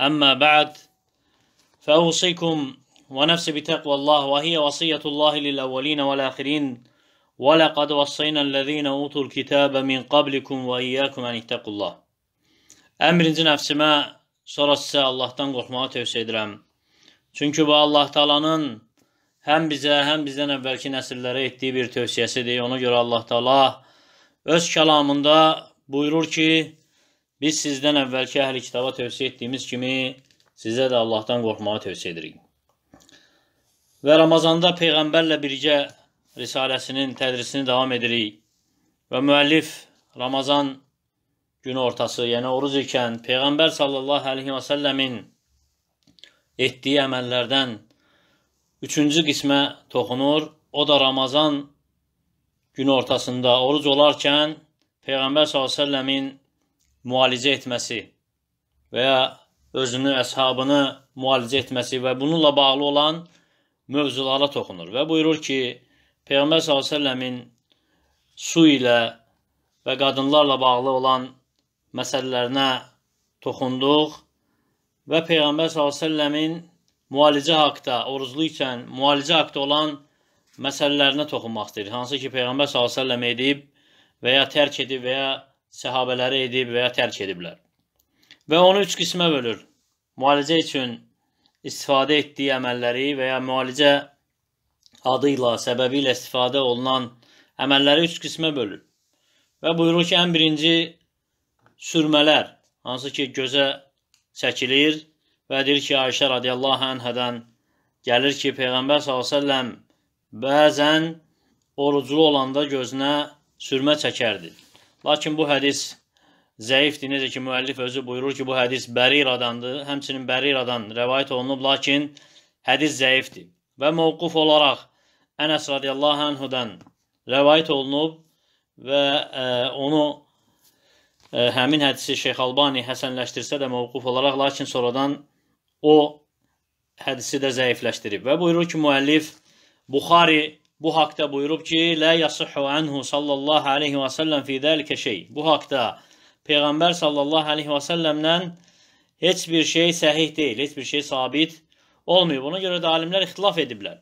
أما بعد فأوصيكم ونفسي بتقوى الله وهي وصية الله للأولين والآخرين ولقد وصينا الذين أوتوا الكتاب من قبلكم وإياكم أن اتقوا الله Əmrinci nəfsimə, sonra sizə Allahdan qorxmağı tövsiyə edirəm. Çünki bu Allah Taala'nın həm bizə, həm bizdən əvvəlki nəsillərə etdiyi bir tövsiyəsidir. Ona görə Allah Taala öz kəlamında buyurur ki: Biz sizdən əvvəlki əhli kitaba tövsiyə etdiyimiz kimi sizə də Allahdan qorxmağı tövsiyə edirik. Və Ramazanda Peyğəmbərlə birgə Risaləsinin tədrisini davam edirik. Və müəllif Ramazan günü ortası, yəni oruz ikən Peyğəmbər sallallahu əleyhi və səlləmin etdiyi əməllərdən üçüncü qismə toxunur. O da Ramazan günü ortasında oruc olarkən Peyğəmbər sallallahu əleyhi və səlləmin müalicə etməsi və ya özünü, əshabını müalicə etməsi və bununla bağlı olan mövzulara toxunur və buyurur ki, Peyğəmbər s.ə.v-in su ilə və qadınlarla bağlı olan məsələlərinə toxunduq və Peyğəmbər s.ə.v-in müalicə haqda, oruzlu ikən müalicə haqda olan məsələlərinə toxunmaq istəyir. Hansı ki, Peyğəmbər s.ə.v edib və ya tərk edib və ya səhabələri edib və ya tərk ediblər. Və onu üç qismə bölür. Müalicə üçün istifadə etdiyi əməlləri və ya müalicə adı ilə, səbəbi ilə istifadə olunan əməlləri üç qismə bölür. Və buyurur ki, ən birinci sürmələr, hansı ki, gözə çəkilir və deyir ki, Ayşə radiyallahu anhədən gəlir ki, Peyğəmbər s.ə.v bəzən oruclu olanda gözünə sürmə çəkərdi. Lakin bu hədis zəifdir. Necə ki müəllif özü buyurur ki, bu hədis Bəriradandır. Həmçinin Bəriradan rəvayət olunub, lakin hədis zəifdir. Və mövquf olaraq Ənəs radiyallahu anhudan rəvayət olunub və ə, e, onu ə, e, həmin hədisi Şeyx Albani həsənləşdirsə də mövquf olaraq, lakin sonradan o hədisi də zəifləşdirib və buyurur ki, müəllif Buxari bu haqda buyurub ki, "Lə yasihhu anhu sallallahu alayhi və sallam fi zalika şey." Bu haqda Peyğəmbər sallallahu alayhi və sallamdan heç bir şey səhih deyil, heç bir şey sabit olmuyor. Buna görə də alimlər ixtilaf ediblər.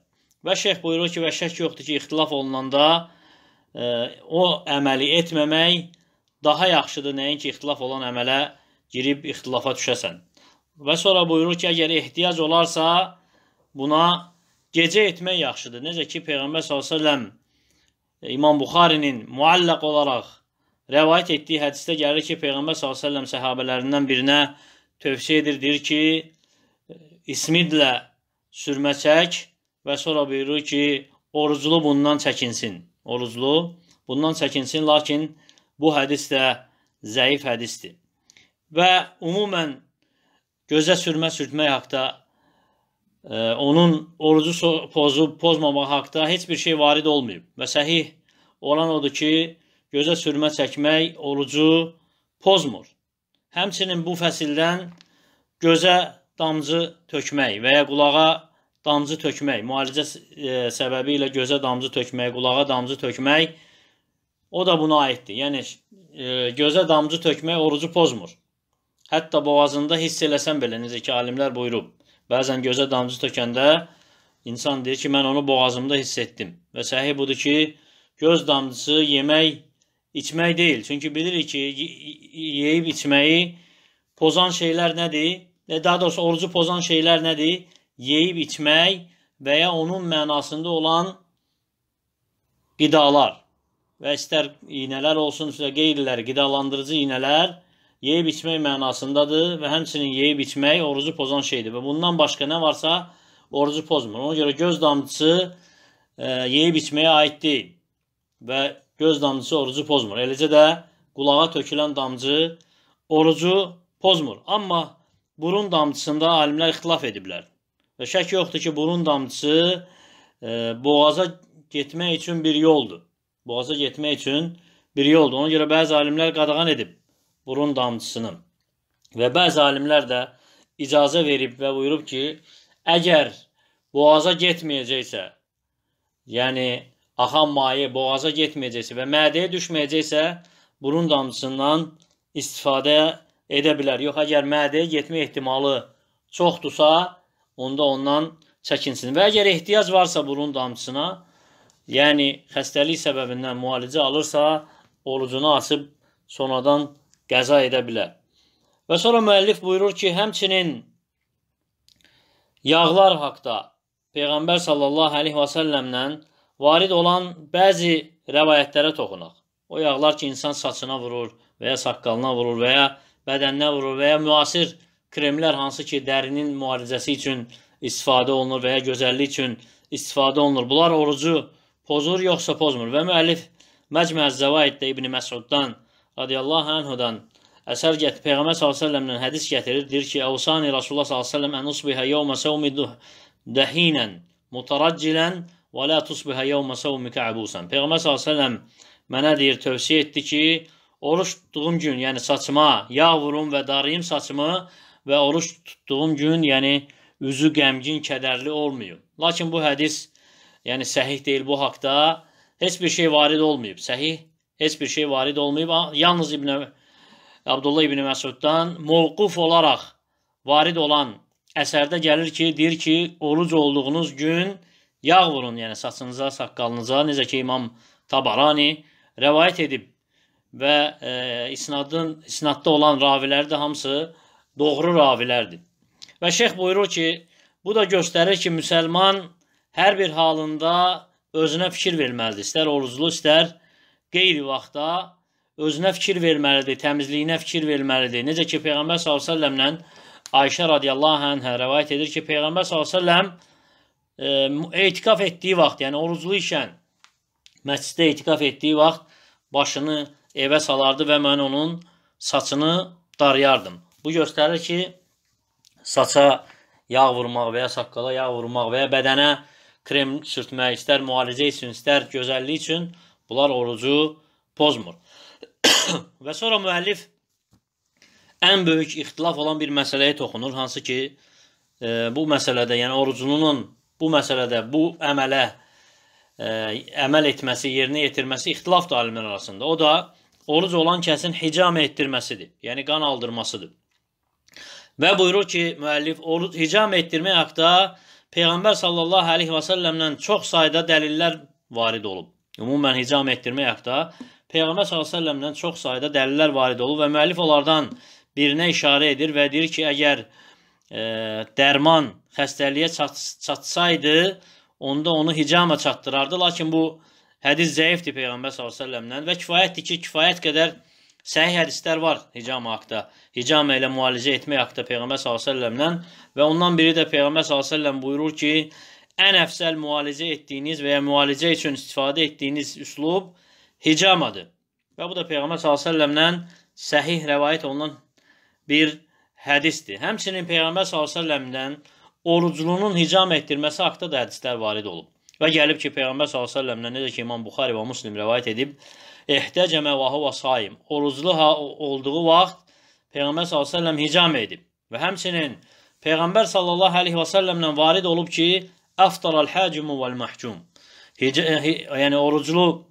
Və şeyx buyurur ki, və şək yoxdur ki, ixtilaf olunanda e, o əməli etməmək daha yaxşıdır nəinki ixtilaf olan əmələ girib ixtilafa düşəsən. Və sonra buyurur ki, əgər ehtiyac olarsa buna gecə etmək yaxşıdır. Necə ki Peyğəmbər sallallahu e, İmam Buxarinin müəllaq olaraq rəvayət etdiyi hədisdə gəlir ki, Peyğəmbər sallallahu səhabələrindən birinə tövsiyə edir, deyir ki, e, ismidlə sürmə çək və sonra buyurur ki, oruclu bundan çəkinsin. Oruclu bundan çəkinsin, lakin bu hədis də zəif hədisdir. Və ümumən gözə sürmə sürtmək haqqında e, onun orucu pozub pozmamaq haqda heç bir şey varid olmayıb. Və səhih olan odur ki, gözə sürmə çəkmək orucu pozmur. Həmçinin bu fəsildən gözə damcı tökmək və ya qulağa damcı tökmək, müalicə e, səbəbi ilə gözə damcı tökmək, qulağa damcı tökmək o da buna aiddir. Yəni e, gözə damcı tökmək orucu pozmur. Hətta boğazında hiss eləsən belə necə ki alimlər buyurub. Bəzən gözə damcı tökəndə insan deyir ki, mən onu boğazımda hiss etdim. Və səhih budur ki, göz damcısı yemək, içmək deyil. Çünki bilirik ki, yeyib içməyi pozan şeylər nədir? E, daha doğrusu orucu pozan şeylər nədir? Yeyib içmək və ya onun mənasında olan qidalar və istər iynələr olsun, istər qeyriləri, qidalandırıcı iynələr yeyib içmək mənasındadır və həmçinin yeyib içmək orucu pozan şeydir və bundan başqa nə varsa orucu pozmur. Ona görə göz damcısı e, yeyib içməyə aid deyil və göz damcısı orucu pozmur. Eləcə də qulağa tökülən damcı orucu pozmur. Amma burun damcısında alimlər ixtilaf ediblər. Və şək yoxdur ki, burun damcısı e, boğaza getmək üçün bir yoldur. Boğaza getmək üçün bir yoldur. Ona görə bəzi alimlər qadağan edib burun damcısını. Və bəzi alimlər də icazə verib və buyurub ki, əgər boğaza getməyəcəksə, yəni axan maye boğaza getməyəcəksə və mədəyə düşməyəcəksə, burun damcısından istifadə edə bilər. Yox, əgər mədəyə getmə ehtimalı çoxdursa, onda ondan çəkinsin. Və əgər ehtiyac varsa burun damcısına, yəni xəstəlik səbəbindən müalicə alırsa, orucunu açıb sonradan qəza edə bilər. Və sonra müəllif buyurur ki, həmçinin yağlar haqda Peyğəmbər sallallahu əleyhi və səlləmlə varid olan bəzi rəvayətlərə toxunaq. O yağlar ki, insan saçına vurur və ya saqqalına vurur və ya bədəninə vurur və ya müasir kremlər hansı ki, dərinin müalicəsi üçün istifadə olunur və ya gözəllik üçün istifadə olunur. Bunlar orucu pozur yoxsa pozmur. Və müəllif Məcmə Zəvaiddə İbn Məsuddan radiyallahu anhudan əsər gətir, Peyğəmbər s.ə.v-dən hədis gətirir, deyir ki, Əvsani Rasulullah s.ə.v ən usbihə yevmə səvmi dəhinən, mutaraccilən və la tusbihə yevmə səvmi kəəbusən. Peyğəmbər s.ə.v mənə deyir, tövsiyə etdi ki, oruç tutduğum gün, yəni saçıma yağ vurum və darayım saçımı və oruç tutduğum gün, yəni üzü qəmgin, kədərli olmayım. Lakin bu hədis, yəni səhih deyil bu haqda, heç bir şey varid olmayıb. Səhih heç bir şey varid olmayıb. Yalnız İbn Abdullah İbn Məsuddan mövquf olaraq varid olan əsərdə gəlir ki, deyir ki, oruc olduğunuz gün yağ vurun, yəni saçınıza, saqqalınıza, necə ki İmam Tabarani rəvayət edib və e, isnadın isnadda olan raviləri də hamısı doğru ravilərdir. Və şeyx buyurur ki, bu da göstərir ki, müsəlman hər bir halında özünə fikir verməlidir. İstər oruclu, istər qeyri vaxtda özünə fikir verməlidir, təmizliyinə fikir verməlidir. Necə ki, Peyğəmbər s.ə.v-lə Ayşə radiyallahu anhə rəvayət edir ki, Peyğəmbər s.ə.v e, eytikaf etdiyi vaxt, yəni oruclu işən məsciddə eytikaf etdiyi vaxt başını evə salardı və mən onun saçını darıyardım. Bu göstərir ki, saça yağ vurmaq və ya saqqala yağ vurmaq və ya bədənə krem sürtmək, istər müalicə üçün, istər gözəllik üçün, Bunlar orucu pozmur. Və sonra müəllif ən böyük ixtilaf olan bir məsələyə toxunur, hansı ki, e, bu məsələdə, yəni orucunun bu məsələdə bu əmələ e, əməl etməsi, yerinə yetirməsi ixtilaf da alimlər arasında. O da oruc olan kəsin hicam etdirməsidir, yəni qan aldırmasıdır. Və buyurur ki, müəllif oruc hicam etdirmək haqqında Peyğəmbər sallallahu əleyhi və səlləmdən çox sayda dəlillər varid olub ümumən hicam etdirmək haqda Peyğəmbər s.ə.v-dən çox sayda dəlillər varid olub və müəllif onlardan birinə işarə edir və deyir ki, əgər e, dərman xəstəliyə çat, çatsaydı, onda onu hicama çatdırardı. Lakin bu hədis zəifdir Peyğəmbər s.ə.v-dən və kifayətdir ki, kifayət qədər səhih hədislər var hicama haqda. Hicama ilə müalicə etmək haqda Peyğəmbər s.ə.v-dən və ondan biri də Peyğəmbər s.ə.v buyurur ki, ən əfsəl müalicə etdiyiniz və ya müalicə üçün istifadə etdiyiniz üslub hicamadır. Və bu da Peyğəmbər s.ə.v-dən səhih rəvayət olunan bir hədisdir. Həmçinin Peyğəmbər s.ə.v-dən oruclunun hicam etdirməsi haqqında da hədislər varid olub. Və gəlib ki, Peyğəmbər s.ə.v-dən necə ki, İmam Buxari və Muslim rəvayət edib, ehtəcə məvahı və saim, oruclu olduğu vaxt Peyğəmbər s.ə.v hicam edib. Və həmçinin Peyğəmbər sallallahu əleyhi və səlləmlə varid olub ki, Aftaral hacimu vel mahcum. Yani oruclu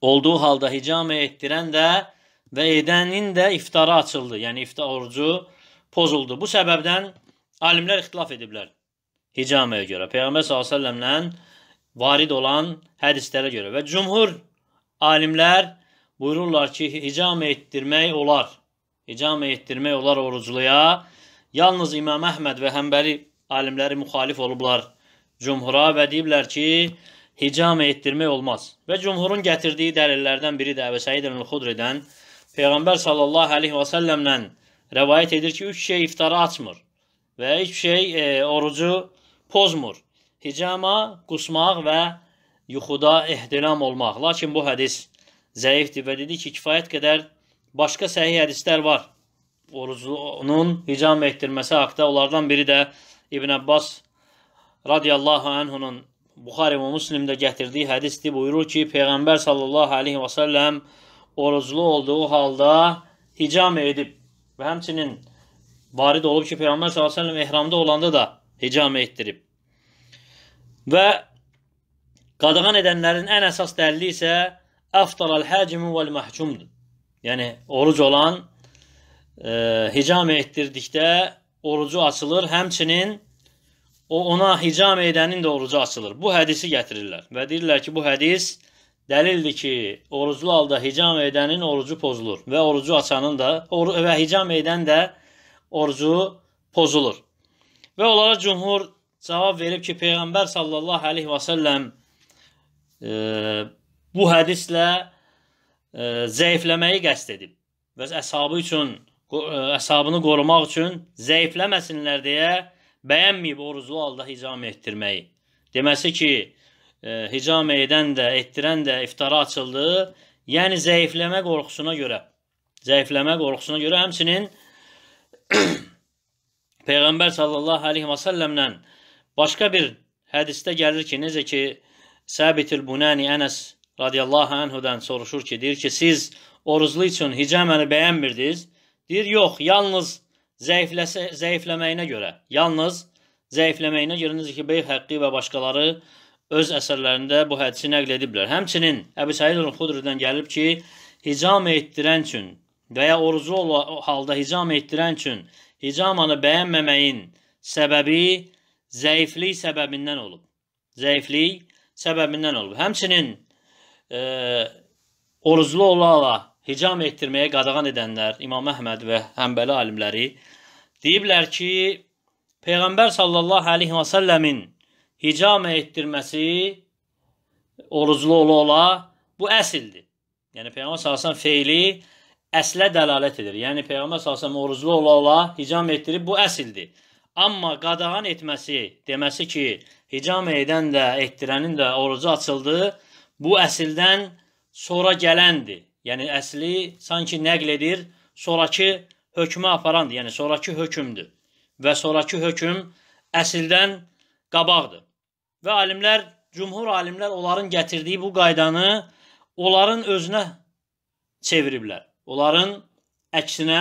olduğu halda hicame ettirən də və edənin də iftara açıldı. Yəni iftar orucu pozuldu. Bu səbəbdən alimlər ixtilaf ediblər hicaməyə görə. Peyğəmbər s.ə.v-lə varid olan hədislərə görə və cumhur alimlər buyururlar ki, hicamə etdirmək olar. Hicamə etdirmək olar orucluya. Yalnız İmam Əhməd və Həmbəli alimləri müxalif olublar cumhura və deyiblər ki, hicam etdirmək olmaz. Və cumhurun gətirdiyi dəlillərdən biri də Əbu Səid el-Xudridən Peyğəmbər sallallahu əleyhi və səlləmlə rəvayət edir ki, üç şey iftara açmır və heç şey e, orucu pozmur. Hicama, qusmaq və yuxuda ehtilam olmaq. Lakin bu hədis zəifdir və dedi ki, kifayət qədər başqa səhih hədislər var. Orucunun hicam etdirməsi haqda onlardan biri də İbn Abbas radiyallahu anhunun Buxari və Müslimdə gətirdiyi hədisdir. Buyurur ki, Peyğəmbər sallallahu aleyhi və səlləm oruclu olduğu halda hicam edib və həmçinin varid olub ki, Peyğəmbər sallallahu aleyhi və səlləm ehramda olanda da hicam etdirib. Və qadağan edənlərin ən əsas dəlili isə əftaral həcimu vəl məhcumdur. Yəni, oruc olan e, hicam etdirdikdə orucu açılır, həmçinin o ona hicam edənin də orucu açılır. Bu hədisi gətirirlər və deyirlər ki, bu hədis dəlildir ki, oruclu halda hicam edənin orucu pozulur və orucu açanın da oru və hicam edən də orucu pozulur. Və onlara cumhur cavab verib ki, peyğəmbər sallallahu əleyhi və səlləm e, bu hədislə e, zəifləməyi qəsd edib və əshabı üçün e, əsabını qorumaq üçün zəifləməsinlər deyə bəyənməyib oruclu halda hicam etdirməyi. Deməsi ki, e, hicam edən də, etdirən də iftara açıldı. Yəni zəifləmə qorxusuna görə. Zəifləmə qorxusuna görə həmçinin Peyğəmbər sallallahu əleyhi və səlləmlə başqa bir hədisdə gəlir ki, necə ki Səbitul Bunani Ənəs radiyallahu anhudan soruşur ki, deyir ki, siz oruclu üçün hicaməni bəyənmirdiniz? Deyir, yox, yalnız zəifləsə, zəifləməyinə görə, yalnız zəifləməyinə görə necə ki, Bey Həqqi və başqaları öz əsərlərində bu hədisi nəql ediblər. Həmçinin Əbu Said el-Xudridən gəlib ki, hicam etdirən üçün və ya orucu halda hicam etdirən üçün hicamanı bəyənməməyin səbəbi zəiflik səbəbindən olub. Zəiflik səbəbindən olub. Həmçinin e, oruclu ola-ola hicam etdirməyə qadağan edənlər İmam Əhməd və Həmbəli alimləri Deyiblər ki, Peyğəmbər sallallahu əleyhi və səlləmin hicamə etdirməsi oruclu ola ola bu əsildir. Yəni Peyğəmbər sallallahu feili əslə dəlalət edir. Yəni Peyğəmbər sallallahu oruclu ola ola hicam etdirib bu əsildir. Amma qadağan etməsi, deməsi ki, hicam edən də, etdirənin də orucu açıldı, bu əsildən sonra gələndir. Yəni əsli sanki nəql edir, sonrakı hökmü aparandır, yəni sonrakı hökmdür. Və sonrakı hökm əsildən qabaqdır. Və alimlər, cümhur alimlər onların gətirdiyi bu qaydanı onların özünə çeviriblər. Onların əksinə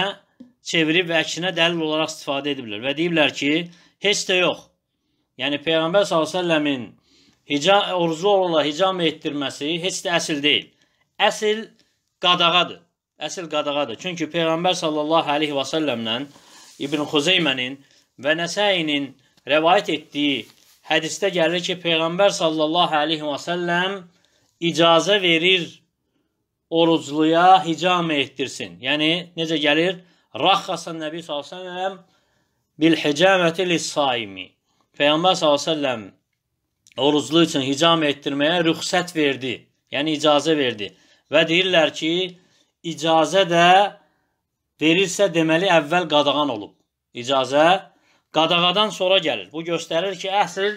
çevirib və əksinə dəlil olaraq istifadə ediblər və deyiblər ki, heç də yox. Yəni Peyğəmbər s.ə.v-in hica orzu olaraq hicam etdirməsi heç də əsil deyil. Əsil qadağadır əsl qadağadır. Çünki Peyğəmbər sallallahu əleyhi və səlləmlə İbn Xuzeymənin və Nəsəinin rəvayət etdiyi hədisdə gəlir ki, Peyğəmbər sallallahu əleyhi və səlləm icazə verir orucluya hicam etdirsin. Yəni necə gəlir? Raxasan Nəbi sallallahu əleyhi və səlləm bil hicaməti lis-saimi. Peyğəmbər sallallahu əleyhi və səlləm oruclu üçün hicam etdirməyə rüxsət verdi. Yəni icazə verdi. Və deyirlər ki, icazə də verirsə deməli əvvəl qadağan olub. İcazə qadağadan sonra gəlir. Bu göstərir ki, əsl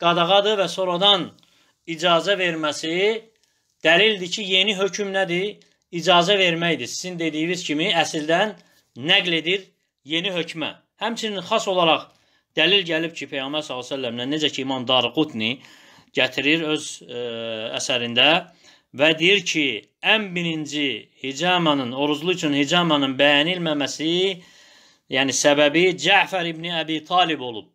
qadağadır və sonradan icazə verməsi dəlildir ki, yeni hökm nədir? İcazə verməkdir. Sizin dediyiniz kimi əsildən nəql edir yeni hökmə. Həmçinin xas olaraq dəlil gəlib ki, Peyğəmbər sallallahu əleyhi və səlləmlə necə ki İmam Darqutni gətirir öz ə, e, əsərində və deyir ki, ən birinci Hicamanın, Oruzlu üçün Hicamanın bəyənilməməsi, yəni səbəbi Cəfər ibn Əbi Talib olub.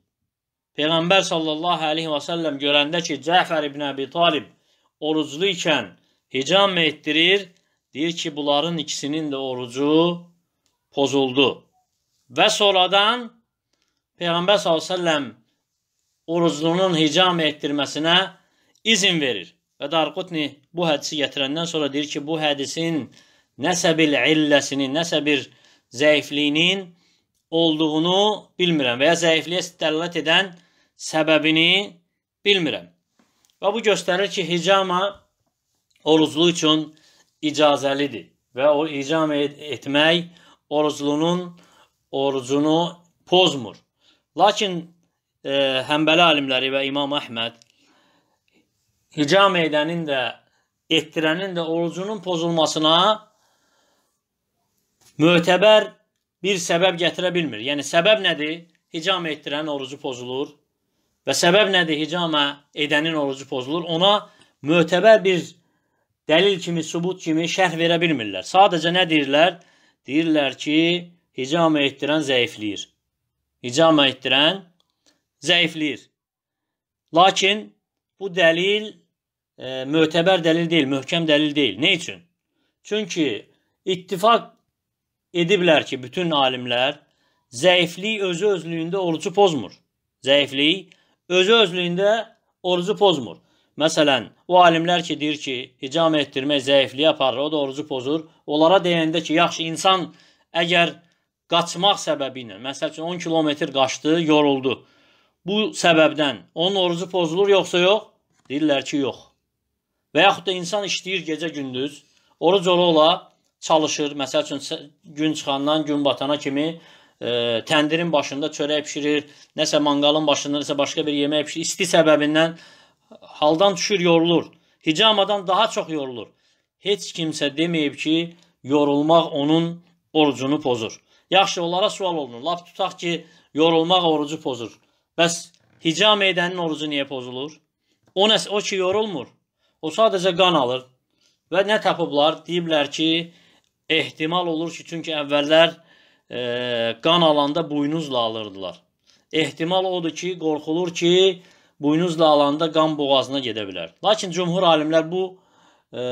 Peyğəmbər sallallahu əleyhi və səlləm görəndə ki, Cəfər ibn Əbi Talib oruclu ikən hicam etdirir, deyir ki, bunların ikisinin də orucu pozuldu. Və sonradan Peyğəmbər s.ə.v oruclunun hicam etdirməsinə izin verir. Və Darqutni bu hədisi gətirəndən sonra deyir ki, bu hədisin nəsə bir illəsini, nəsə bir zəifliyinin olduğunu bilmirəm və ya zəifliyə dəlalət edən səbəbini bilmirəm. Və bu göstərir ki, hicama oruclu üçün icazəlidir və o hicam etmək oruclunun orucunu pozmur. Lakin e, Həmbəli alimləri və İmam Əhməd hicam edənin də etdirənin də orucunun pozulmasına mötəbər bir səbəb gətirə bilmir. Yəni səbəb nədir? Hicam etdirənin orucu pozulur. Və səbəb nədir? Hicamə edənin orucu pozulur. Ona mötəbər bir dəlil kimi, sübut kimi şərh verə bilmirlər. Sadəcə nə deyirlər? Deyirlər ki, hicamə etdirən zəifləyir. Hicamə etdirən zəifləyir. Lakin bu dəlil e, mötəbər dəlil deyil, möhkəm dəlil deyil. Nə üçün? Çünki ittifaq ediblər ki, bütün alimlər zəiflik özü özlüyündə orucu pozmur. Zəiflik özü özlüyündə orucu pozmur. Məsələn, o alimlər ki, deyir ki, icamə etdirmək zəifliyə aparır, o da orucu pozur. Onlara deyəndə ki, yaxşı, insan əgər qaçmaq səbəbi ilə, məsəl üçün 10 kilometr qaçdı, yoruldu. Bu səbəbdən onun orucu pozulur yoxsa yox? Deyirlər ki, yox. Və yaxud da insan işləyir gecə-gündüz, oruc ola-ola çalışır. Məsəl üçün gün çıxandan gün batana kimi e, təndirin başında çörək bişirir, nəsə manqalın başında nəsə başqa bir yemək bişirir. İsti səbəbindən haldan düşür, yorulur. Hicamadan daha çox yorulur. Heç kimsə deməyib ki, yorulmaq onun orucunu pozur. Yaxşı, onlara sual olunur. Lap tutaq ki, yorulmaq orucu pozur. Bəs hicam edənin orucu niyə pozulur? O nəsə o ki yorulmur. O sadəcə qan alır. Və nə tapıblar? Deyiblər ki, ehtimal olur ki, çünki əvvəllər e, qan alanda buynuzla alırdılar. Ehtimal odur ki, qorxulur ki, buynuzla alanda qan boğazına gedə bilər. Lakin cümhur alimlər bu e,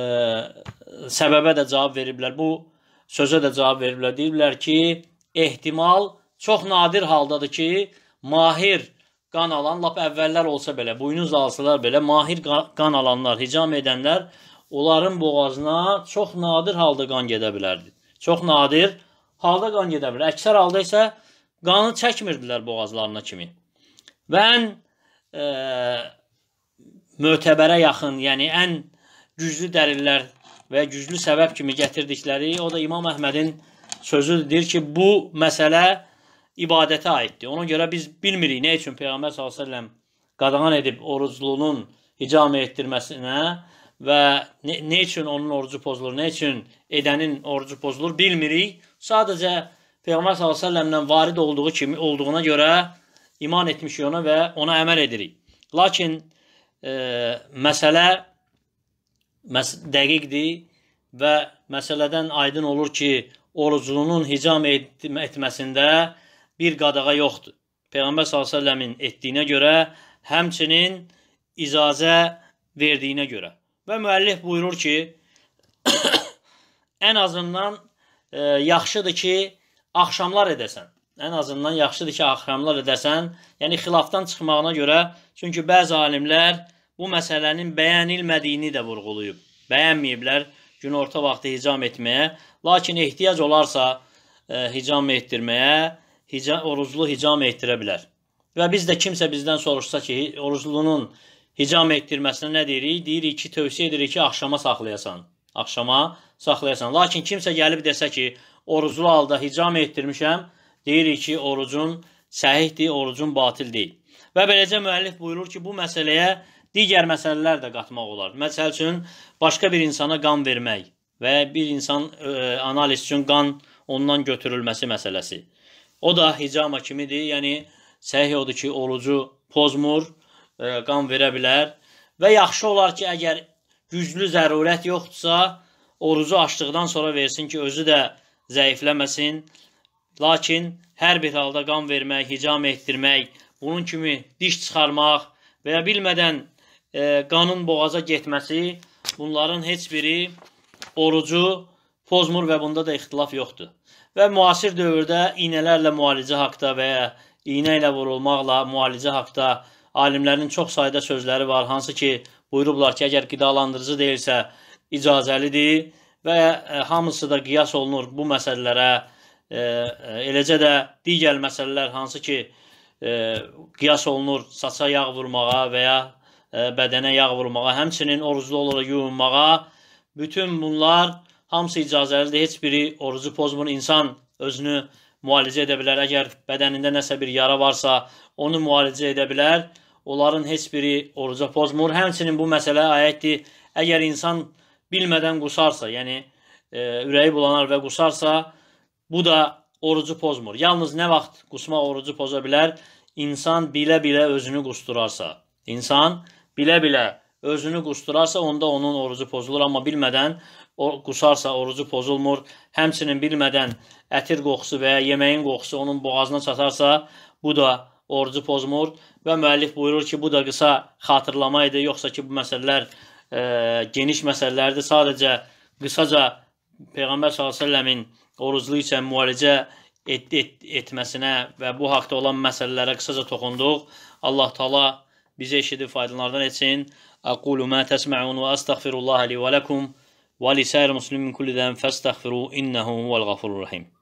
səbəbə də cavab veriblər. Bu sözə də cavab veriblər. Deyiblər ki, ehtimal çox nadir haldadır ki, mahir qan alan, lap əvvəllər olsa belə, buynuz alsalar belə, mahir qan alanlar, hicam edənlər, onların boğazına çox nadir halda qan gedə bilərdi. Çox nadir halda qan gedə bilər. Əksər halda isə qanı çəkmirdilər boğazlarına kimi. Və ən e, mötəbərə yaxın, yəni ən güclü dəlillər və güclü səbəb kimi gətirdikləri, o da İmam Əhmədin sözüdür ki, bu məsələ ibadətə aiddir. Ona görə biz bilmirik nə üçün Peyğəmbər s.ə.v qadağan edib oruclunun icamə etdirməsinə və nə, nə üçün onun orucu pozulur, nə üçün edənin orucu pozulur bilmirik. Sadəcə Peyğəmbər s.ə.v-dən varid olduğu kimi olduğuna görə iman etmişik ona və ona əməl edirik. Lakin e, məsələ məs dəqiqdir və məsələdən aydın olur ki, oruclunun hicam etməsində bir qadağa yoxdur. Peyğəmbər s.ə.v-in etdiyinə görə, həmçinin icazə verdiyinə görə. Və müəllif buyurur ki, ən azından e, yaxşıdır ki, axşamlar edəsən. Ən azından yaxşıdır ki, axşamlar edəsən. Yəni xilafdan çıxmağına görə, çünki bəzi alimlər bu məsələnin bəyənilmədiyini də vurğulayıb. Bəyənməyiblər gün orta vaxtı hicam etməyə, lakin ehtiyac olarsa e, hicam etdirməyə hica, oruclu hicam etdirə bilər. Və biz də kimsə bizdən soruşsa ki, oruclunun hicam etdirməsinə nə deyirik? Deyirik ki, tövsiyə edirik ki, axşama saxlayasan. Axşama saxlayasan. Lakin kimsə gəlib desə ki, oruclu halda hicam etdirmişəm, deyirik ki, orucun səhihdir, orucun batil deyil. Və beləcə müəllif buyurur ki, bu məsələyə digər məsələlər də qatmaq olar. Məsəl üçün başqa bir insana qan vermək və bir insan ə, e, analiz üçün qan ondan götürülməsi məsələsi. O da hicama kimidir. Yəni səhih odur ki, orucu pozmur, e, qan verə bilər və yaxşı olar ki, əgər güclü zərurət yoxdursa, orucu açdıqdan sonra versin ki, özü də zəifləməsin. Lakin hər bir halda qan vermək, hicam etdirmək, bunun kimi diş çıxarmaq və ya bilmədən e, qanın boğaza getməsi bunların heç biri orucu pozmur və bunda da ixtilaf yoxdur və müasir dövrdə iynələrlə müalicə haqda və ya iynə ilə vurulmaqla müalicə haqda alimlərin çox sayda sözləri var, hansı ki, buyurublar ki, əgər qidalandırıcı deyilsə, icazəlidir və e, hamısı da qiyas olunur bu məsələlərə. E, e, eləcə də digər məsələlər hansı ki, qiyas olunur saça yağ vurmağa və ya bədənə yağ vurmağa, həmçinin oruclu olaraq yuyunmağa, bütün bunlar hamısı icazəlidir. Heç biri orucu pozmur. İnsan özünü müalicə edə bilər. Əgər bədənində nəsə bir yara varsa, onu müalicə edə bilər. Onların heç biri oruca pozmur. Həmçinin bu məsələ aiddir. Əgər insan bilmədən qusarsa, yəni e, ürəyi bulanar və qusarsa, bu da orucu pozmur. Yalnız nə vaxt qusmaq orucu poza bilər? İnsan bilə-bilə özünü qusturarsa. İnsan bilə-bilə özünü qusturarsa, onda onun orucu pozulur, amma bilmədən o qusarsa orucu pozulmur. Həmçinin bilmədən ətir qoxusu və ya yeməyin qoxusu onun boğazına çatarsa, bu da orucu pozmur və müəllif buyurur ki, bu da qısa xatırlama idi, yoxsa ki, bu məsələlər e, geniş məsələlərdir. Sadəcə qısaca Peyğəmbər s.ə.v-in oruclu üçün müalicə et, et, etməsinə və bu haqda olan məsələlərə qısaca toxunduq. Allah Taala bizə eşidib faydalardan etsin. Aqulu ma tasma'un və astaghfirullah li və lakum. ولسائر المسلمين من كل ذنب فاستغفروه إنه هو الغفور الرحيم